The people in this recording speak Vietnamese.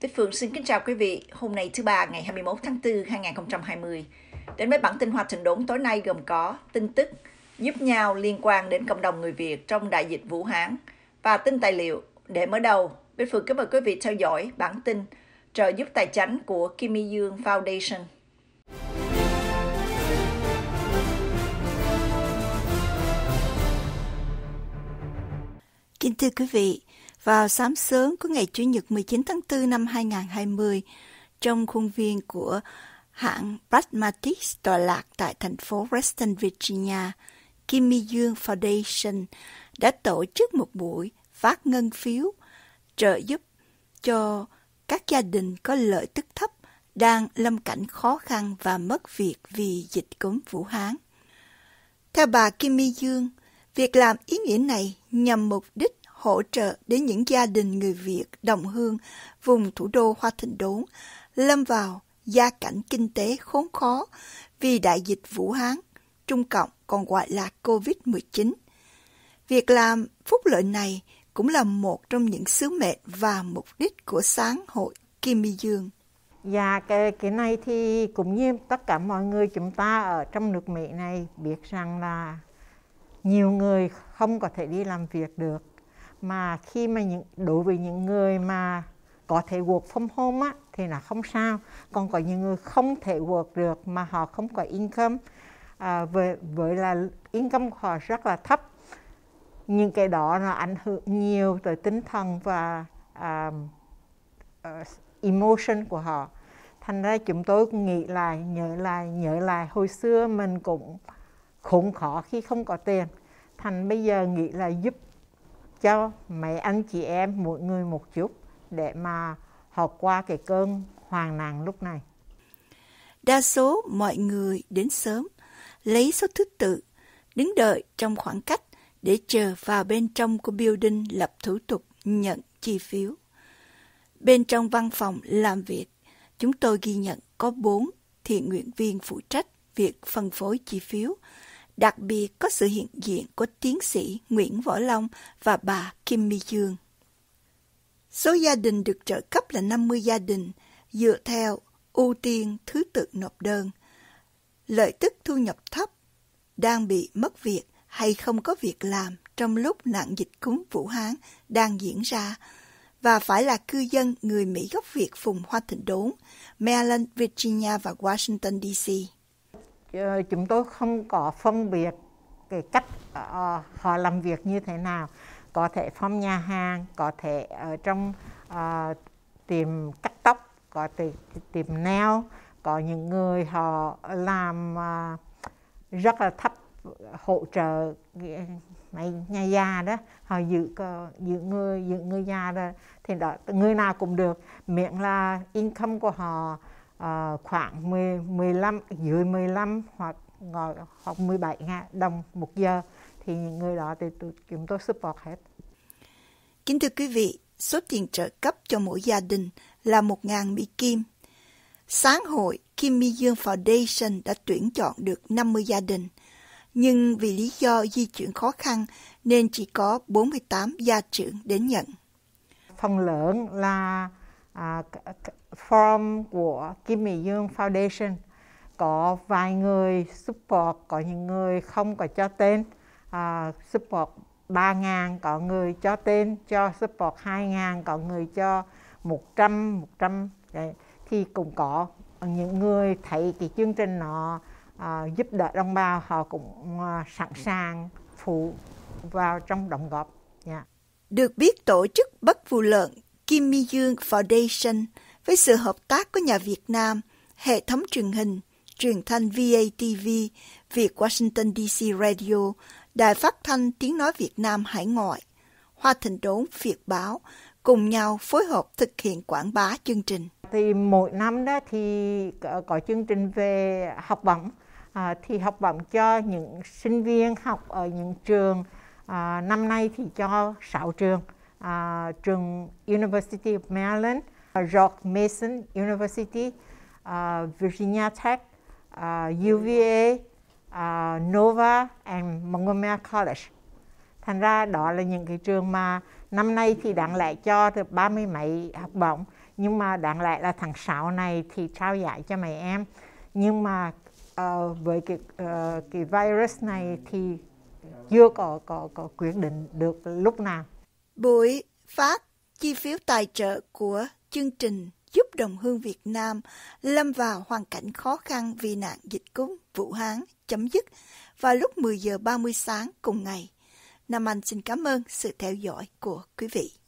Tuyết Phượng xin kính chào quý vị. Hôm nay thứ ba ngày 21 tháng 4 2020. Đến với bản tin hoạt Thịnh Đốn tối nay gồm có tin tức giúp nhau liên quan đến cộng đồng người Việt trong đại dịch Vũ Hán và tin tài liệu. Để mở đầu, Tuyết Phượng kính mời quý vị theo dõi bản tin trợ giúp tài chính của Kim Mi Dương Foundation. Kính thưa quý vị, vào sáng sớm của ngày Chủ nhật 19 tháng 4 năm 2020 trong khuôn viên của hãng Pragmatic tọa lạc tại thành phố Reston, Virginia, Kim Mi Dương Foundation đã tổ chức một buổi phát ngân phiếu trợ giúp cho các gia đình có lợi tức thấp đang lâm cảnh khó khăn và mất việc vì dịch cúm Vũ Hán. Theo bà Kim Mi Dương, việc làm ý nghĩa này nhằm mục đích hỗ trợ đến những gia đình người Việt đồng hương vùng thủ đô Hoa Thịnh Đốn lâm vào gia cảnh kinh tế khốn khó vì đại dịch Vũ Hán, Trung Cộng còn gọi là COVID-19. Việc làm phúc lợi này cũng là một trong những sứ mệnh và mục đích của sáng hội Kim Mi Dương. Và cái, cái này thì cũng như tất cả mọi người chúng ta ở trong nước Mỹ này biết rằng là nhiều người không có thể đi làm việc được mà khi mà những đối với những người mà có thể work from home á, thì là không sao còn có những người không thể work được mà họ không có income à, với với là income của họ rất là thấp nhưng cái đó nó ảnh hưởng nhiều tới tinh thần và à, uh, emotion của họ thành ra chúng tôi nghĩ lại nhớ lại nhớ lại hồi xưa mình cũng khốn khó khi không có tiền thành bây giờ nghĩ là giúp cho mấy anh chị em mỗi người một chút để mà họ qua cái cơn hoàng nạn lúc này. Đa số mọi người đến sớm, lấy số thứ tự, đứng đợi trong khoảng cách để chờ vào bên trong của building lập thủ tục nhận chi phiếu. Bên trong văn phòng làm việc, chúng tôi ghi nhận có bốn thiện nguyện viên phụ trách việc phân phối chi phiếu đặc biệt có sự hiện diện của tiến sĩ Nguyễn Võ Long và bà Kim My Dương. Số gia đình được trợ cấp là 50 gia đình, dựa theo ưu tiên thứ tự nộp đơn. Lợi tức thu nhập thấp, đang bị mất việc hay không có việc làm trong lúc nạn dịch cúm Vũ Hán đang diễn ra và phải là cư dân người Mỹ gốc Việt vùng Hoa Thịnh Đốn, Maryland, Virginia và Washington, D.C. Ờ, chúng tôi không có phân biệt cái cách uh, họ làm việc như thế nào có thể phong nhà hàng có thể ở trong uh, tìm cắt tóc có thể tìm neo, có những người họ làm uh, rất là thấp hỗ trợ mấy nhà già đó họ giữ giữ người giữ người già đó thì đó người nào cũng được miễn là income của họ à, khoảng 10, 15 dưới 15 hoặc hoặc 17 ngàn đồng một giờ thì những người đó thì chúng tôi support hết. Kính thưa quý vị, số tiền trợ cấp cho mỗi gia đình là 1 ngàn Mỹ Kim. Sáng hội Kim Mi Dương Foundation đã tuyển chọn được 50 gia đình, nhưng vì lý do di chuyển khó khăn nên chỉ có 48 gia trưởng đến nhận. Phần lớn là À, form của Kim Mỹ Dương Foundation có vài người support có những người không có cho tên à, support 3 ngàn, có người cho tên cho support 2 ngàn, có người cho 100 100 đấy. thì cũng có những người thấy cái chương trình nó à, giúp đỡ đồng bào họ cũng à, sẵn sàng phụ vào trong đóng góp. Yeah. Dạ. Được biết tổ chức Bất Phù Lợn Kim Mi Dương Foundation với sự hợp tác của nhà Việt Nam, hệ thống truyền hình, truyền thanh VATV, Việt Washington DC Radio, Đài Phát thanh Tiếng Nói Việt Nam Hải Ngoại, Hoa Thịnh Đốn Việt Báo cùng nhau phối hợp thực hiện quảng bá chương trình. Thì mỗi năm đó thì có, chương trình về học bổng, à, thì học bổng cho những sinh viên học ở những trường, à, năm nay thì cho 6 trường à, trường University of Maryland, à, Rock Mason University, à, Virginia Tech, à, UVA, à, Nova and Montgomery College. Thành ra đó là những cái trường mà năm nay thì đặng lại cho được ba mươi mấy học bổng nhưng mà đặng lại là thằng 6 này thì trao giải cho mấy em nhưng mà uh, với cái uh, cái virus này thì chưa có có có quyết định được lúc nào buổi phát chi phiếu tài trợ của chương trình giúp đồng hương Việt Nam lâm vào hoàn cảnh khó khăn vì nạn dịch cúm Vũ Hán chấm dứt vào lúc 10 giờ 30 sáng cùng ngày. Nam Anh xin cảm ơn sự theo dõi của quý vị.